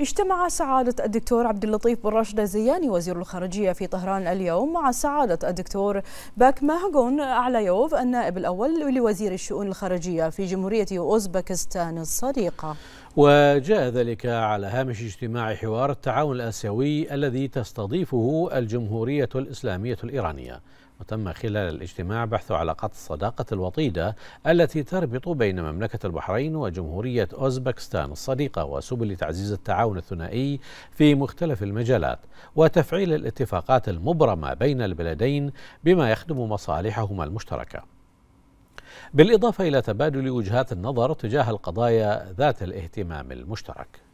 اجتمع سعادة الدكتور عبد اللطيف بن راشد الزياني وزير الخارجية في طهران اليوم مع سعادة الدكتور باك ماهجون يوف النائب الأول لوزير الشؤون الخارجية في جمهورية أوزبكستان الصديقة وجاء ذلك على هامش اجتماع حوار التعاون الآسيوي الذي تستضيفه الجمهورية الإسلامية الإيرانية وتم خلال الاجتماع بحث علاقات الصداقة الوطيدة التي تربط بين مملكة البحرين وجمهورية أوزبكستان الصديقة وسبل تعزيز التعاون التعاون الثنائي في مختلف المجالات وتفعيل الاتفاقات المبرمه بين البلدين بما يخدم مصالحهما المشتركه بالإضافة إلى تبادل وجهات النظر تجاه القضايا ذات الاهتمام المشترك